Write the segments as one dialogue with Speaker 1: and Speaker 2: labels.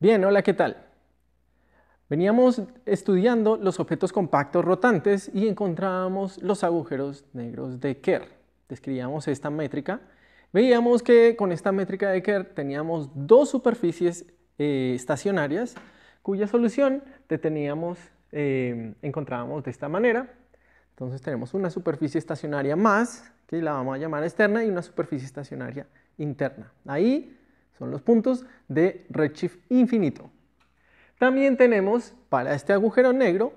Speaker 1: Bien, hola, ¿qué tal? Veníamos estudiando los objetos compactos rotantes y encontrábamos los agujeros negros de Kerr. Describíamos esta métrica. Veíamos que con esta métrica de Kerr teníamos dos superficies eh, estacionarias cuya solución eh, encontrábamos de esta manera. Entonces tenemos una superficie estacionaria más, que la vamos a llamar externa, y una superficie estacionaria interna. Ahí son los puntos de redshift infinito. También tenemos para este agujero negro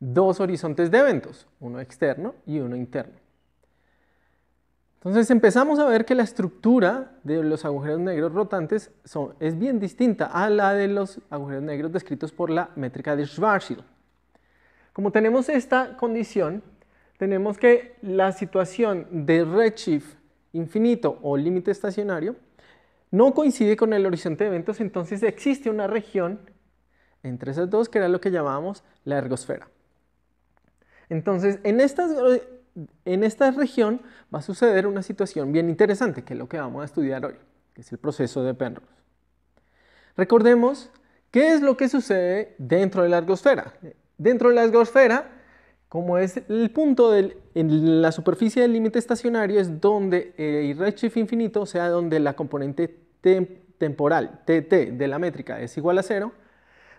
Speaker 1: dos horizontes de eventos, uno externo y uno interno. Entonces empezamos a ver que la estructura de los agujeros negros rotantes es bien distinta a la de los agujeros negros descritos por la métrica de Schwarzschild. Como tenemos esta condición, tenemos que la situación de redshift infinito o límite estacionario no coincide con el horizonte de eventos, entonces existe una región entre esas dos que era lo que llamábamos la ergosfera. Entonces, en, en esta región va a suceder una situación bien interesante, que es lo que vamos a estudiar hoy, que es el proceso de Penrose. Recordemos, ¿qué es lo que sucede dentro de la ergosfera? Dentro de la ergosfera como es el punto en la superficie del límite estacionario es donde el eh, redshift infinito, o sea, donde la componente temporal, TT, de la métrica es igual a cero,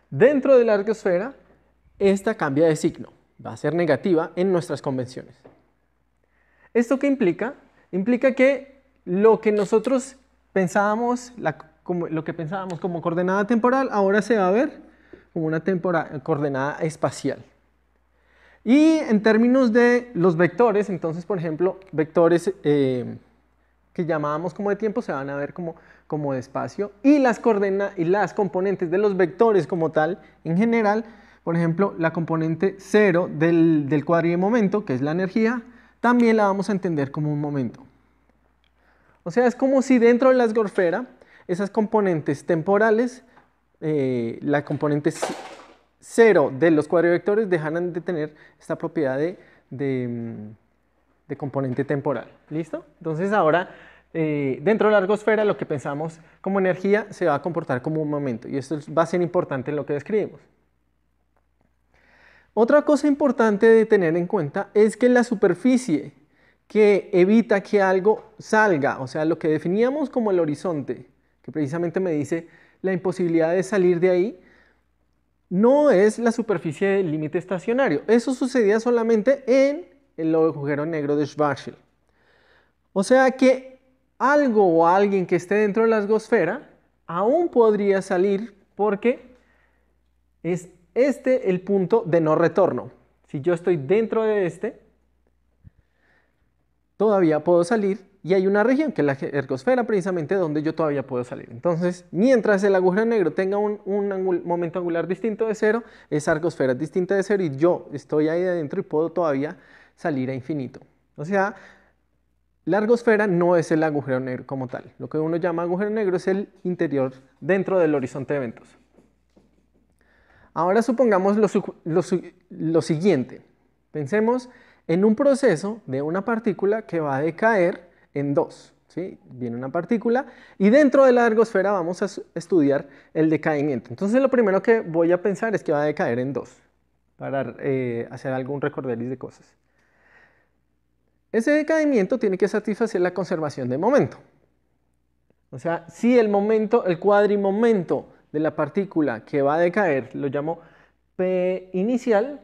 Speaker 1: dentro de la arqueosfera, esta cambia de signo, va a ser negativa en nuestras convenciones. ¿Esto qué implica? Implica que lo que nosotros pensábamos, como, lo que pensábamos como coordenada temporal, ahora se va a ver como una coordenada espacial. Y en términos de los vectores, entonces, por ejemplo, vectores eh, que llamábamos como de tiempo se van a ver como, como de espacio. Y las coordenadas y las componentes de los vectores como tal, en general, por ejemplo, la componente cero del, del momento, que es la energía, también la vamos a entender como un momento. O sea, es como si dentro de la esgorfera, esas componentes temporales, eh, la componente cero de los cuadrivectores dejarán de tener esta propiedad de, mm, componente temporal. ¿Listo? Entonces ahora, eh, dentro de la argosfera, lo que pensamos como energía se va a comportar como un momento. Y esto va a ser importante en lo que describimos. Otra cosa importante de tener en cuenta es que la superficie que evita que algo salga, o sea, lo que definíamos como el horizonte, que precisamente me dice la imposibilidad de salir de ahí, no es la superficie del límite estacionario. Eso sucedía solamente en el agujero negro de Schwarzschild. O sea que algo o alguien que esté dentro de la atmósfera aún podría salir porque es este el punto de no retorno. Si yo estoy dentro de este, todavía puedo salir y hay una región que es la ergosfera precisamente donde yo todavía puedo salir. Entonces, mientras el agujero negro tenga un, un momento angular distinto de cero, esa ergosfera es distinta de cero y yo estoy ahí adentro y puedo todavía salir a infinito. O sea, la ergosfera no es el agujero negro como tal. Lo que uno llama agujero negro es el interior dentro del horizonte de eventos. Ahora supongamos lo, lo siguiente. Pensemos en un proceso de una partícula que va a decaer en 2, ¿sí? Viene una partícula y dentro de la ergosfera vamos a estudiar el decaimiento. Entonces lo primero que voy a pensar es que va a decaer en dos para eh, hacer algún recorderis de cosas. Ese decaimiento tiene que satisfacer la conservación de momento. O sea, si el momento, el cuadrimomento de la partícula que va a decaer lo llamo P inicial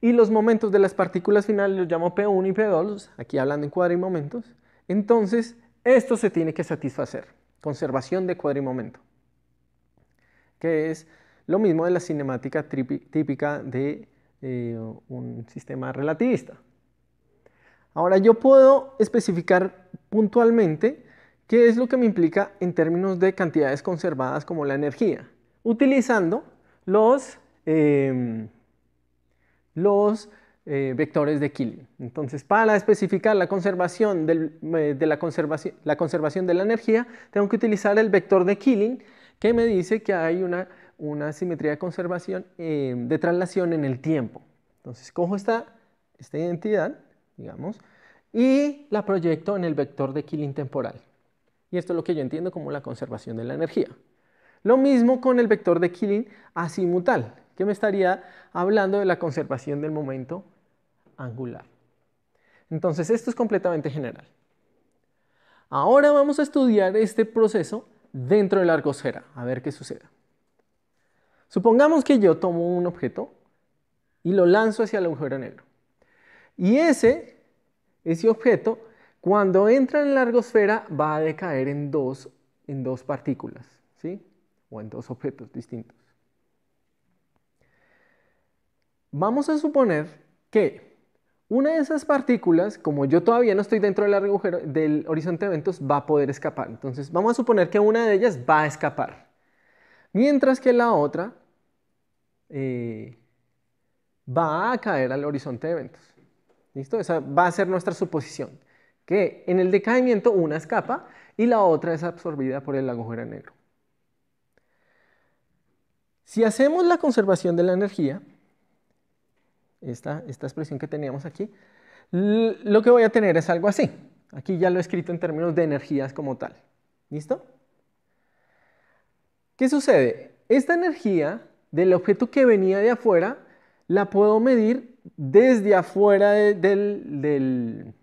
Speaker 1: y los momentos de las partículas finales los llamo P1 y P2, aquí hablando en cuadrimomentos, entonces, esto se tiene que satisfacer. Conservación de cuadrimomento. Que es lo mismo de la cinemática típica de eh, un sistema relativista. Ahora yo puedo especificar puntualmente qué es lo que me implica en términos de cantidades conservadas como la energía, utilizando los, em, los eh, vectores de Killing. Entonces, para especificar la conservación, eh, de la conservación, la conservación de la energía, tengo que utilizar el vector de Killing que me dice que hay una, simetría de conservación em, de traslación en el tiempo. Entonces, cojo esta, identidad, digamos, y la proyecto en el vector de Killing temporal. Y esto es lo que yo entiendo como la conservación de la energía. Lo mismo con el vector de Killing asimutal, que me estaría hablando de la conservación del momento angular. Entonces esto es completamente general. Ahora vamos a estudiar este proceso dentro de la arcosfera, a ver qué sucede. Supongamos que yo tomo un objeto y lo lanzo hacia el agujero negro. Y ese, ese objeto, cuando entra en la argosfera, va a decaer en dos, en dos partículas, ¿sí? O en dos objetos distintos. Vamos a suponer que una de esas partículas, como yo todavía no estoy dentro del agujero del horizonte de eventos, va a poder escapar. Entonces, vamos a suponer que una de ellas va a escapar. Mientras que la otra eh, va a caer al horizonte de eventos. ¿Listo? Esa va a ser nuestra suposición. Que en el decaimiento una escapa y la otra es absorbida por el agujero negro. Si hacemos la conservación de la energía, esta, expresión que teníamos aquí, lo que voy a tener es algo así. Aquí ya lo he escrito en términos de energías como tal. ¿Listo? ¿Qué sucede? Esta energía del objeto que venía de afuera la puedo medir desde afuera del,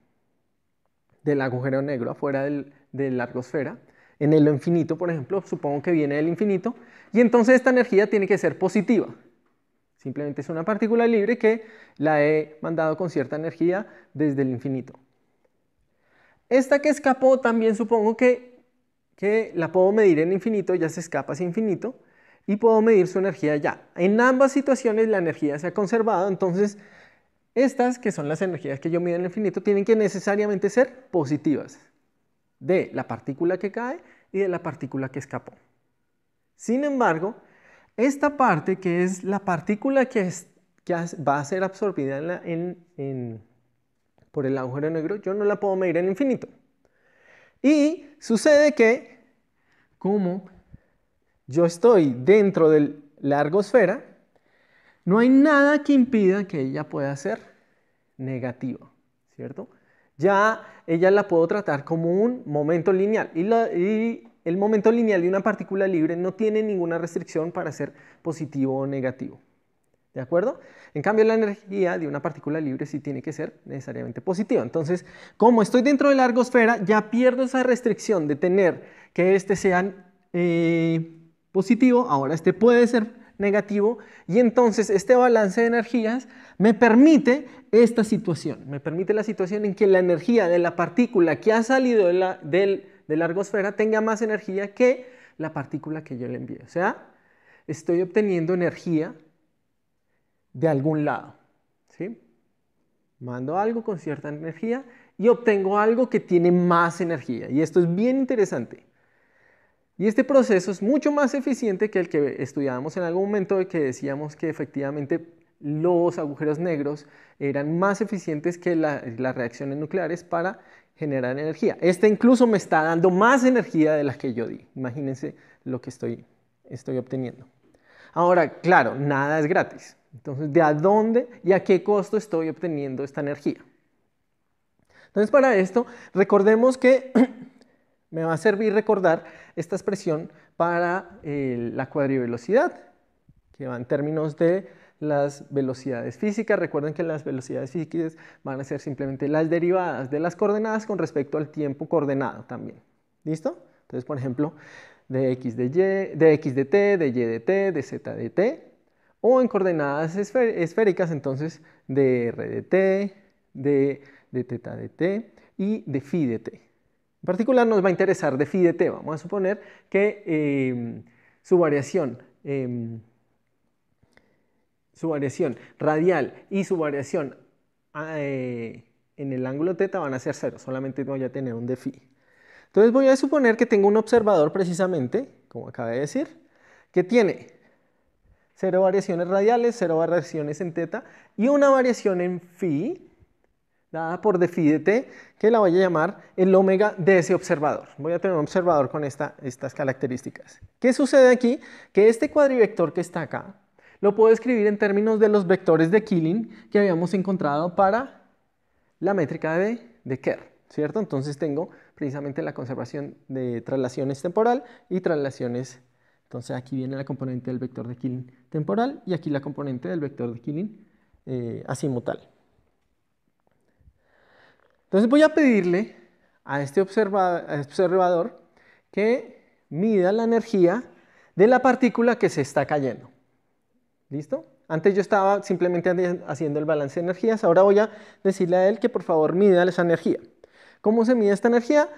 Speaker 1: agujero negro, afuera de la atmósfera en el infinito, por ejemplo, supongo que viene del infinito, y entonces esta energía tiene que ser positiva. Simplemente es una partícula libre que la he mandado con cierta energía desde el infinito. Esta que escapó también supongo que, la puedo medir en infinito, ya se escapa hacia infinito, y puedo medir su energía ya. En ambas situaciones la energía se ha conservado, entonces estas, que son las energías que yo mido en el infinito, tienen que necesariamente ser positivas de la partícula que cae y de la partícula que escapó. Sin embargo, esta parte, que es la partícula que, que va a ser absorbida por el agujero negro, yo no la puedo medir en infinito. Y sucede que, como yo estoy dentro de la argosfera, no hay nada que impida que ella pueda ser negativa, ¿cierto? Ya ella la puedo tratar como un momento lineal. Y, la, el momento lineal de una partícula libre no tiene ninguna restricción para ser positivo o negativo. ¿De acuerdo? En cambio, la energía de una partícula libre sí tiene que ser necesariamente positiva. Entonces, como estoy dentro de la argosfera, ya pierdo esa restricción de tener que este sea eh, positivo, ahora este puede ser negativo, y entonces este balance de energías me permite esta situación, me permite la situación en que la energía de la partícula que ha salido del de la esfera, tenga más energía que la partícula que yo le envío, O sea, estoy obteniendo energía de algún lado. ¿sí? Mando algo con cierta energía y obtengo algo que tiene más energía. Y esto es bien interesante. Y este proceso es mucho más eficiente que el que estudiábamos en algún momento de que decíamos que efectivamente los agujeros negros eran más eficientes que las reacciones nucleares para generar energía. Este incluso me está dando más energía de la que yo di. Imagínense lo que estoy, obteniendo. Ahora, claro, nada es gratis. Entonces, ¿de a dónde y a qué costo estoy obteniendo esta energía? Entonces, para esto, recordemos que me va a servir recordar esta expresión para eh, la cuadrivelocidad, que va en términos de las velocidades físicas. Recuerden que las velocidades físicas van a ser simplemente las derivadas de las coordenadas con respecto al tiempo coordenado también. ¿Listo? Entonces, por ejemplo, de x de y, de x de t, de y de t, de z de t, o en coordenadas esféricas, entonces, de r de t, de, de teta de t y de phi de t. En particular nos va a interesar de phi de t. Vamos a suponer que em, su variación em, su variación radial y su variación ah, eh, en el ángulo θ van a ser cero, solamente voy a tener un de Entonces voy a suponer que tengo un observador precisamente, como acabo de decir, que tiene cero variaciones radiales, cero variaciones en θ y una variación en phi, dada por de de t, que la voy a llamar el omega de ese observador. Voy a tener un observador con estas características. ¿Qué sucede aquí? Que este cuadrivector que está acá, lo puedo escribir en términos de los vectores de Killing que habíamos encontrado para la métrica de, Kerr, ¿cierto? Entonces tengo precisamente la conservación de traslaciones temporal y traslaciones, entonces aquí viene la componente del vector de Killing temporal y aquí la componente del vector de Killing eh, Entonces voy a pedirle este a este observador que mida la energía de la partícula que se está cayendo. ¿Listo? Antes yo estaba simplemente haciendo el balance de energías, ahora voy a decirle a él que por favor mida esa energía. ¿Cómo se mide esta energía?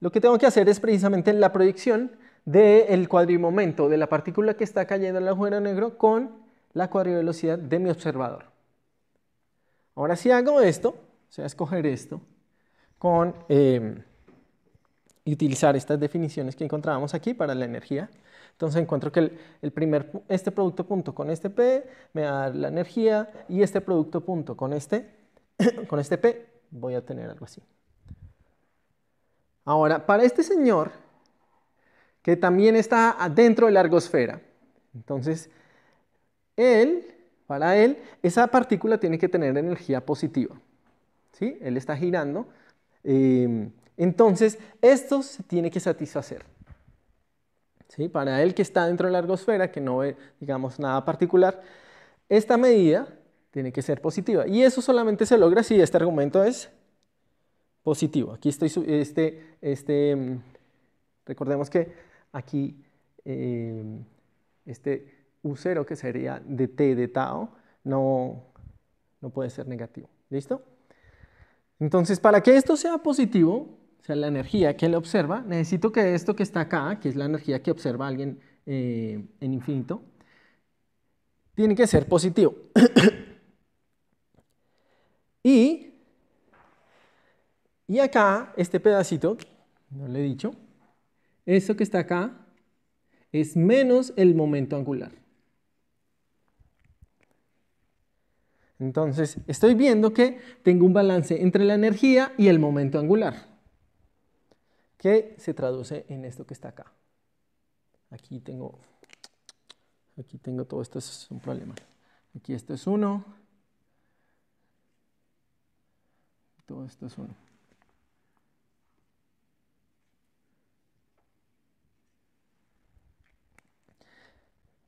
Speaker 1: Lo que tengo que hacer es precisamente la proyección del cuadrimomento de la partícula que está cayendo en el agujero negro con la cuadrivelocidad de mi observador. Ahora si hago esto, o sea, escoger esto, con, eh, utilizar estas definiciones que encontrábamos aquí para la energía, entonces encuentro que el, primer, este producto punto con este P me va a dar la energía y este producto punto con este, con este P voy a tener algo así. Ahora, para este señor, que también está adentro de la argosfera, entonces, él, para él, esa partícula tiene que tener energía positiva. ¿sí? Él está girando. Eh, entonces, esto se tiene que satisfacer. ¿sí? Para el que está dentro de la argosfera, que no ve, digamos, nada particular, esta medida tiene que ser positiva. Y eso solamente se logra si este argumento es positivo. Aquí estoy, este, este, mm, recordemos que aquí eh, este U0 que sería de T de tau no, no puede ser negativo. ¿Listo? Entonces, para que esto sea positivo, sea, la energía que él observa, necesito que esto que está acá, que es la energía que observa alguien eh, en infinito, tiene que ser positivo. y, y acá, este pedacito, no lo he dicho, esto que está acá es menos el momento angular. Entonces, estoy viendo que tengo un balance entre la energía y el momento angular que se traduce en esto que está acá. Aquí tengo, aquí tengo todo esto, es un problema. Aquí esto es uno. todo esto es uno.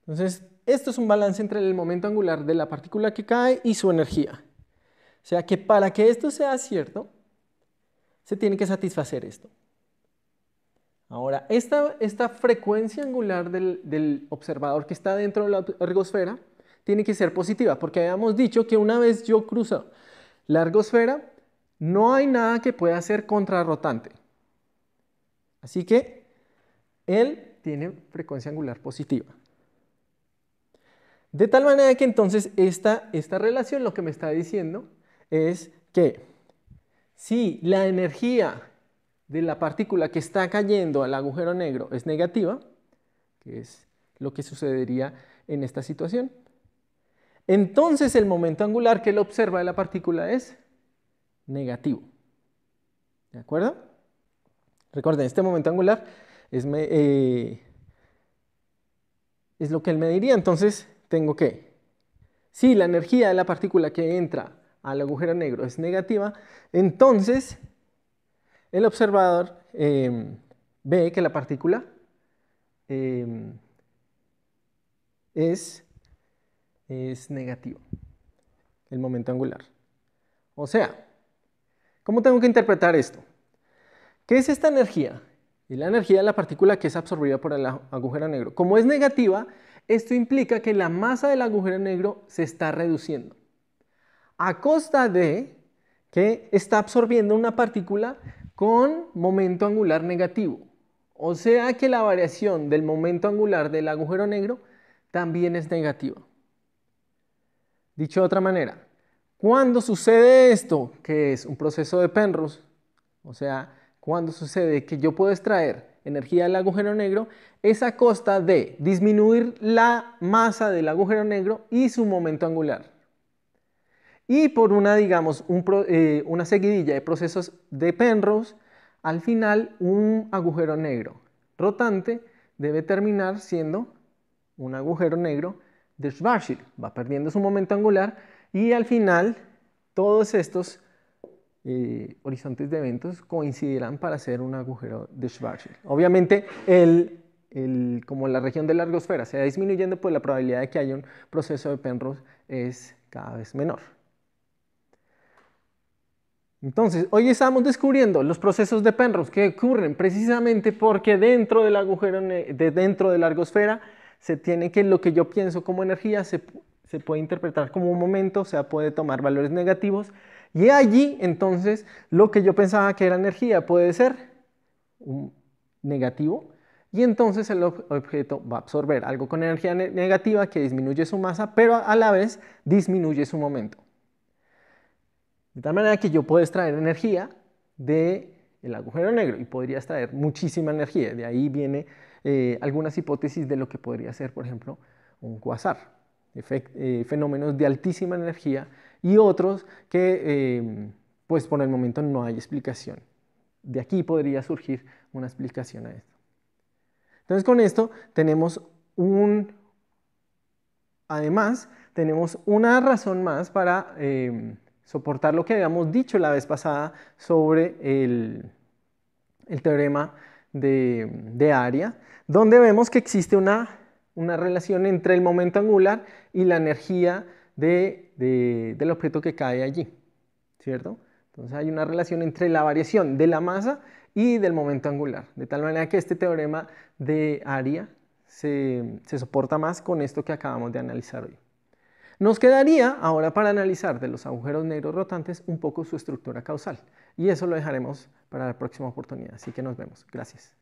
Speaker 1: Entonces, esto es un balance entre el momento angular de la partícula que cae y su energía. O sea que para que esto sea cierto, se tiene que satisfacer esto. Ahora, esta, frecuencia angular del, observador que está dentro de la ergosfera tiene que ser positiva, porque habíamos dicho que una vez yo cruzo la ergosfera, no hay nada que pueda ser contrarrotante. Así que él tiene frecuencia angular positiva. De tal manera que entonces esta, esta relación lo que me está diciendo es que si la energía de la partícula que está cayendo al agujero negro es negativa, que es lo que sucedería en esta situación, entonces el momento angular que él observa de la partícula es negativo. ¿De acuerdo? Recuerden, este momento angular es, eh, lo que él me diría. Entonces tengo que, si la energía de la partícula que entra al agujero negro es negativa, entonces el observador em, ve que la partícula em, es, negativa, el momento angular. O sea, ¿cómo tengo que interpretar esto? ¿Qué es esta energía? Y la energía de la partícula que es absorbida por el agujero negro. Como es negativa, esto implica que la masa del agujero negro se está reduciendo. A costa de que está absorbiendo una partícula con momento angular negativo. O sea que la variación del momento angular del agujero negro también es negativa. Dicho de otra manera, cuando sucede esto, que es un proceso de Penrose, o sea, cuando sucede que yo puedo extraer energía del agujero negro, es a costa de disminuir la masa del agujero negro y su momento angular. Y por una, digamos, eh, una seguidilla de procesos de Penrose, al final un agujero negro rotante debe terminar siendo un agujero negro de Schwarzschild. Va perdiendo su momento angular y al final todos estos eh, horizontes de eventos coincidirán para ser un agujero de Schwarzschild. Obviamente, como la región de la largosfera se va disminuyendo, pues la probabilidad de que haya un proceso de Penrose es cada vez menor. Entonces, hoy estamos descubriendo los procesos de Penrose que ocurren precisamente porque dentro del agujero, de dentro de la argosfera, se tiene que lo que yo pienso como energía se, se puede interpretar como un momento, o sea, puede tomar valores negativos. Y allí, entonces, lo que yo pensaba que era energía puede ser un negativo, y entonces el objeto va a absorber algo con energía negativa que disminuye su masa, pero a la vez disminuye su momento. De tal manera que yo puedo extraer energía del el agujero negro y podría extraer muchísima energía. De ahí viene eh, algunas hipótesis de lo que podría ser, por ejemplo, un cuasar. Eh, fenómenos de altísima energía y otros que em, pues por el momento no hay explicación. De aquí podría surgir una explicación a esto. Entonces con esto tenemos un, además tenemos una razón más para em, soportar lo que habíamos dicho la vez pasada sobre el, teorema de, área, donde vemos que existe una, relación entre el momento angular y la energía del objeto que cae allí, ¿cierto? Entonces hay una relación entre la variación de la masa y del momento angular, de tal manera que este teorema de área se, se soporta más con esto que acabamos de analizar hoy. Nos quedaría ahora para analizar de los agujeros negros rotantes un poco su estructura causal y eso lo dejaremos para la próxima oportunidad. Así que nos vemos. Gracias.